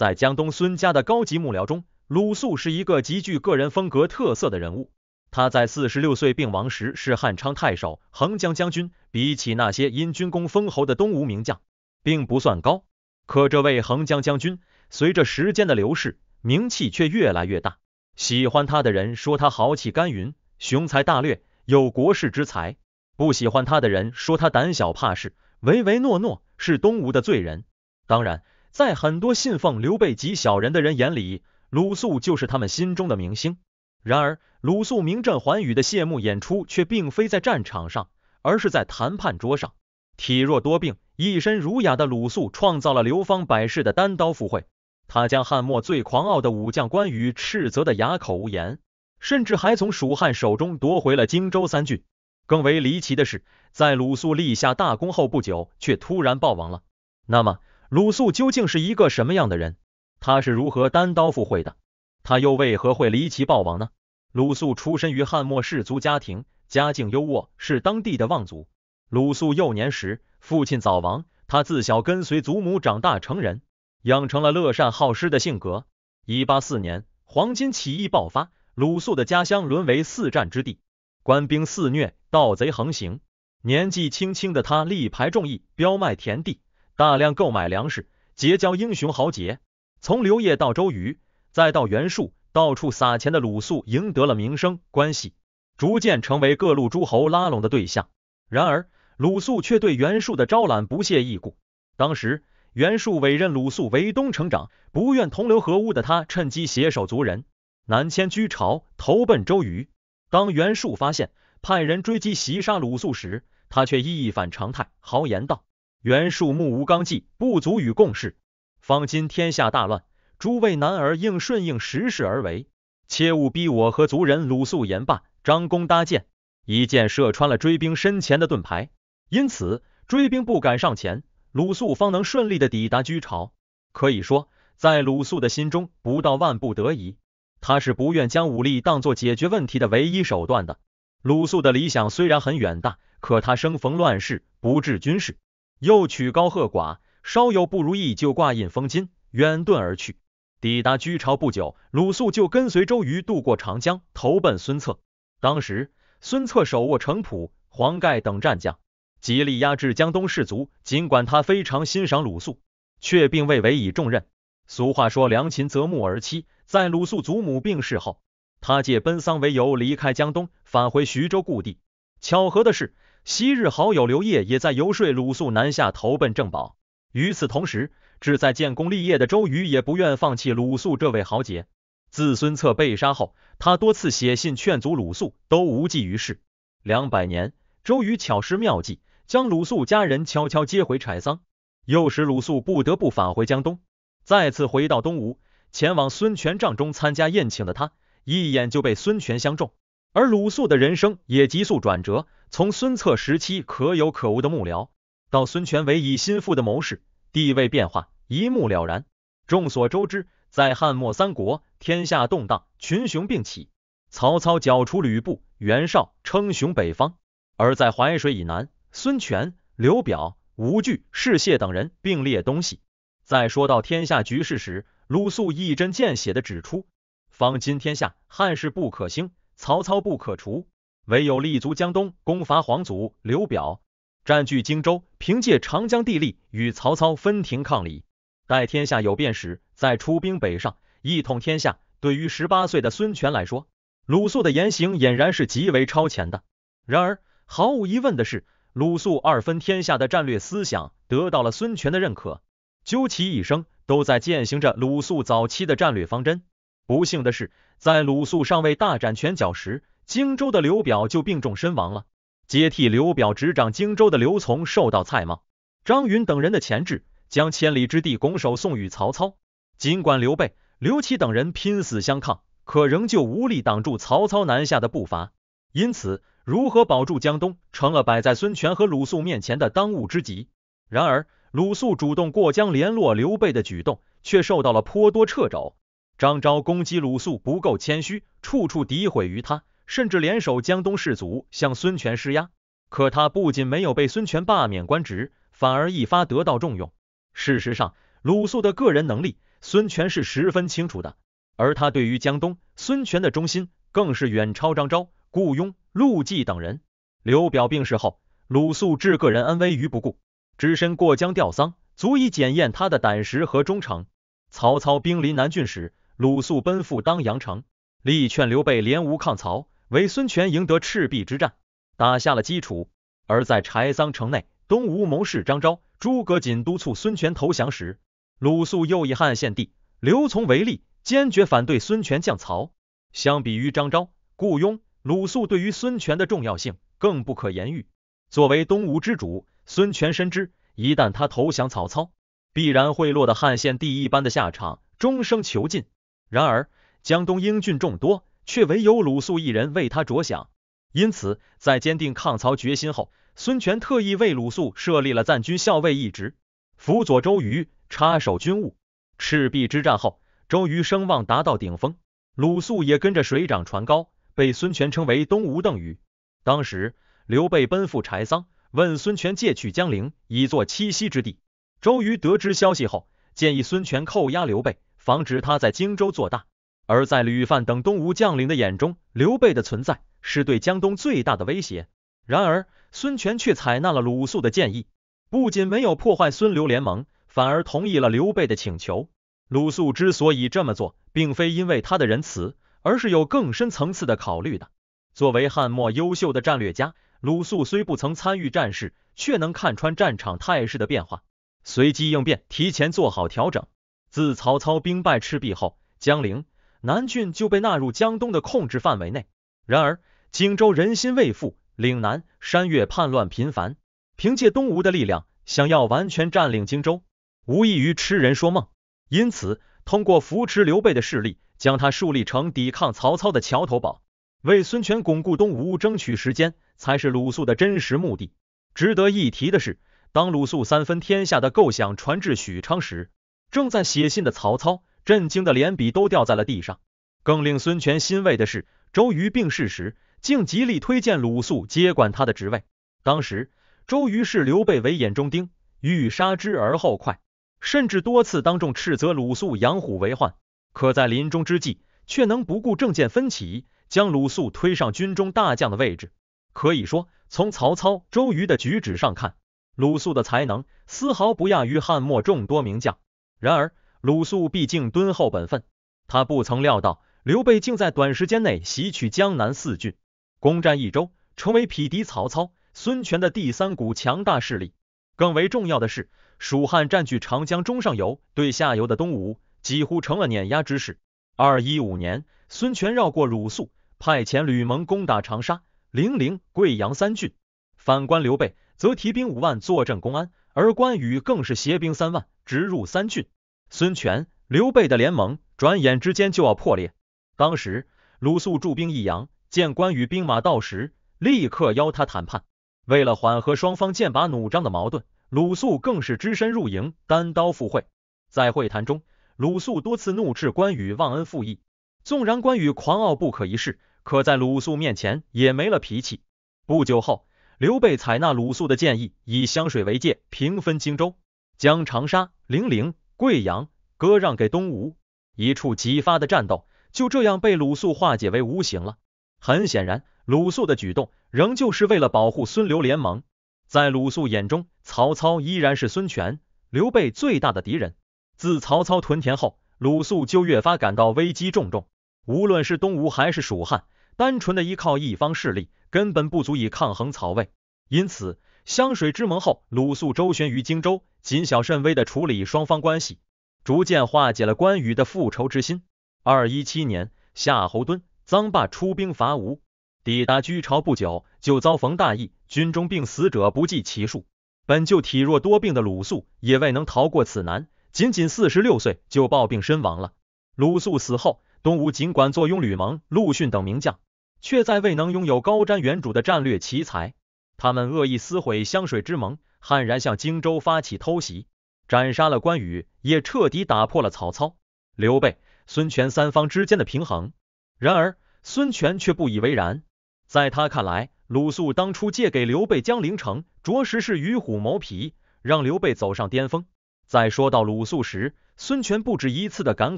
在江东孙家的高级幕僚中，鲁肃是一个极具个人风格特色的人物。他在四十六岁病亡时是汉昌太守、横江将军。比起那些因军功封侯的东吴名将，并不算高。可这位横江将军，随着时间的流逝，名气却越来越大。喜欢他的人说他豪气干云、雄才大略，有国士之才；不喜欢他的人说他胆小怕事、唯唯诺诺，是东吴的罪人。当然。在很多信奉刘备及小人的人眼里，鲁肃就是他们心中的明星。然而，鲁肃名震寰宇的谢幕演出却并非在战场上，而是在谈判桌上。体弱多病、一身儒雅的鲁肃创造了流芳百世的单刀赴会。他将汉末最狂傲的武将关羽斥责的哑口无言，甚至还从蜀汉手中夺回了荆州三郡。更为离奇的是，在鲁肃立下大功后不久，却突然暴亡了。那么？鲁肃究竟是一个什么样的人？他是如何单刀赴会的？他又为何会离奇暴亡呢？鲁肃出身于汉末士族家庭，家境优渥，是当地的望族。鲁肃幼年时，父亲早亡，他自小跟随祖母长大成人，养成了乐善好施的性格。一八四年，黄巾起义爆发，鲁肃的家乡沦为四战之地，官兵肆虐，盗贼横行。年纪轻轻的他力排众议，标卖田地。大量购买粮食，结交英雄豪杰，从刘烨到周瑜，再到袁术，到处撒钱的鲁肃赢得了名声，关系逐渐成为各路诸侯拉拢的对象。然而，鲁肃却对袁术的招揽不屑一顾。当时，袁术委任鲁肃为东城长，不愿同流合污的他，趁机携手族人南迁居巢，投奔周瑜。当袁术发现派人追击袭杀鲁肃时，他却一反常态，豪言道。袁术目无纲纪，不足与共事。方今天下大乱，诸位男儿应顺应时势而为，切勿逼我和族人。鲁肃言罢，张弓搭箭，一箭射穿了追兵身前的盾牌，因此追兵不敢上前，鲁肃方能顺利的抵达居巢。可以说，在鲁肃的心中，不到万不得已，他是不愿将武力当做解决问题的唯一手段的。鲁肃的理想虽然很远大，可他生逢乱世，不治军事。又曲高贺寡，稍有不如意就挂印封金，远遁而去。抵达居巢不久，鲁肃就跟随周瑜渡过长江，投奔孙策。当时，孙策手握程普、黄盖等战将，极力压制江东士族。尽管他非常欣赏鲁肃，却并未委以重任。俗话说，良禽择木而栖。在鲁肃祖母病逝后，他借奔丧为由离开江东，返回徐州故地。巧合的是，昔日好友刘烨也在游说鲁肃南下投奔郑宝。与此同时，志在建功立业的周瑜也不愿放弃鲁肃这位豪杰。自孙策被杀后，他多次写信劝阻鲁肃，都无济于事。两百年，周瑜巧施妙计，将鲁肃家人悄悄接回柴桑，又使鲁肃不得不返回江东。再次回到东吴，前往孙权帐中参加宴请的他，一眼就被孙权相中，而鲁肃的人生也急速转折。从孙策时期可有可无的幕僚，到孙权唯一心腹的谋士，地位变化一目了然。众所周知，在汉末三国，天下动荡，群雄并起，曹操剿除吕布、袁绍，称雄北方；而在淮水以南，孙权、刘表、吴惧、士谢等人并列东西。在说到天下局势时，鲁肃一针见血地指出：方今天下，汉室不可兴，曹操不可除。唯有立足江东，攻伐皇祖刘表，占据荆州，凭借长江地利，与曹操分庭抗礼。待天下有变时，再出兵北上，一统天下。对于十八岁的孙权来说，鲁肃的言行俨然是极为超前的。然而，毫无疑问的是，鲁肃二分天下的战略思想得到了孙权的认可。究其一生，都在践行着鲁肃早期的战略方针。不幸的是，在鲁肃尚未大展拳脚时。荆州的刘表就病重身亡了，接替刘表执掌荆州的刘琮受到蔡瑁、张允等人的牵制，将千里之地拱手送与曹操。尽管刘备、刘琦等人拼死相抗，可仍旧无力挡住曹操南下的步伐。因此，如何保住江东，成了摆在孙权和鲁肃面前的当务之急。然而，鲁肃主动过江联络刘备的举动却受到了颇多掣肘。张昭攻击鲁肃不够谦虚，处处诋毁于他。甚至联手江东士族向孙权施压，可他不仅没有被孙权罢免官职，反而一发得到重用。事实上，鲁肃的个人能力，孙权是十分清楚的，而他对于江东孙权的忠心，更是远超张昭、顾雍、陆绩等人。刘表病逝后，鲁肃置个人恩威于不顾，只身过江吊丧，足以检验他的胆识和忠诚。曹操兵临南郡时，鲁肃奔赴当阳城，力劝刘备联吴抗曹。为孙权赢得赤壁之战打下了基础。而在柴桑城内，东吴谋士张昭、诸葛瑾督促孙权投降时，鲁肃又以汉献帝刘琮为例，坚决反对孙权降曹。相比于张昭、顾雍，鲁肃对于孙权的重要性更不可言喻。作为东吴之主，孙权深知一旦他投降曹操，必然会落得汉献帝一般的下场，终生囚禁。然而，江东英俊众多。却唯有鲁肃一人为他着想，因此在坚定抗曹决心后，孙权特意为鲁肃设立了赞军校尉一职，辅佐周瑜，插手军务。赤壁之战后，周瑜声望达到顶峰，鲁肃也跟着水涨船高，被孙权称为东吴邓禹。当时，刘备奔赴柴桑，问孙权借取江陵，以作栖息之地。周瑜得知消息后，建议孙权扣押刘备，防止他在荆州做大。而在吕范等东吴将领的眼中，刘备的存在是对江东最大的威胁。然而，孙权却采纳了鲁肃的建议，不仅没有破坏孙刘联盟，反而同意了刘备的请求。鲁肃之所以这么做，并非因为他的仁慈，而是有更深层次的考虑的。作为汉末优秀的战略家，鲁肃虽不曾参与战事，却能看穿战场态势的变化，随机应变，提前做好调整。自曹操兵败赤壁后，江陵。南郡就被纳入江东的控制范围内。然而，荆州人心未复，岭南山越叛乱频繁。凭借东吴的力量，想要完全占领荆州，无异于痴人说梦。因此，通过扶持刘备的势力，将他树立成抵抗曹操的桥头堡，为孙权巩固东吴争取时间，才是鲁肃的真实目的。值得一提的是，当鲁肃三分天下的构想传至许昌时，正在写信的曹操。震惊的连笔都掉在了地上。更令孙权欣慰的是，周瑜病逝时，竟极力推荐鲁肃接管他的职位。当时，周瑜视刘备为眼中钉，欲杀之而后快，甚至多次当众斥责鲁肃养虎为患。可在临终之际，却能不顾政见分歧，将鲁肃推上军中大将的位置。可以说，从曹操、周瑜的举止上看，鲁肃的才能丝毫不亚于汉末众多名将。然而，鲁肃毕竟敦厚本分，他不曾料到刘备竟在短时间内袭取江南四郡，攻占益州，成为匹敌曹操、孙权的第三股强大势力。更为重要的是，蜀汉占据长江中上游，对下游的东吴几乎成了碾压之势。二一五年，孙权绕过鲁肃，派遣吕蒙攻打长沙、零陵、贵阳三郡。反观刘备，则提兵五万坐镇公安，而关羽更是携兵三万直入三郡。孙权、刘备的联盟，转眼之间就要破裂。当时，鲁肃驻兵益阳，见关羽兵马到时，立刻邀他谈判。为了缓和双方剑拔弩张的矛盾，鲁肃更是只身入营，单刀赴会。在会谈中，鲁肃多次怒斥关羽忘恩负义。纵然关羽狂傲不可一世，可在鲁肃面前也没了脾气。不久后，刘备采纳鲁肃的建议，以湘水为界，平分荆州，将长沙、零陵。贵阳割让给东吴，一触即发的战斗就这样被鲁肃化解为无形了。很显然，鲁肃的举动仍旧是为了保护孙刘联盟。在鲁肃眼中，曹操依然是孙权、刘备最大的敌人。自曹操屯田后，鲁肃就越发感到危机重重。无论是东吴还是蜀汉，单纯的依靠一方势力根本不足以抗衡曹魏。因此，湘水之盟后，鲁肃周旋于荆州。谨小慎微地处理双方关系，逐渐化解了关羽的复仇之心。二一七年，夏侯惇、臧霸出兵伐吴，抵达居巢不久就遭逢大疫，军中病死者不计其数。本就体弱多病的鲁肃也未能逃过此难，仅仅四十六岁就暴病身亡了。鲁肃死后，东吴尽管坐拥吕蒙、陆逊等名将，却再未能拥有高瞻远瞩的战略奇才。他们恶意撕毁湘水之盟。悍然向荆州发起偷袭，斩杀了关羽，也彻底打破了曹操、刘备、孙权三方之间的平衡。然而，孙权却不以为然，在他看来，鲁肃当初借给刘备江陵城，着实是与虎谋皮，让刘备走上巅峰。在说到鲁肃时，孙权不止一次的感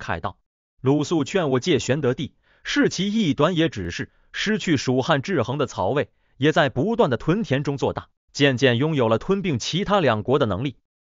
慨道：“鲁肃劝我借玄德地，是其一端；也只是失去蜀汉制衡的曹魏，也在不断的屯田中做大。”渐渐拥有了吞并其他两国的能力。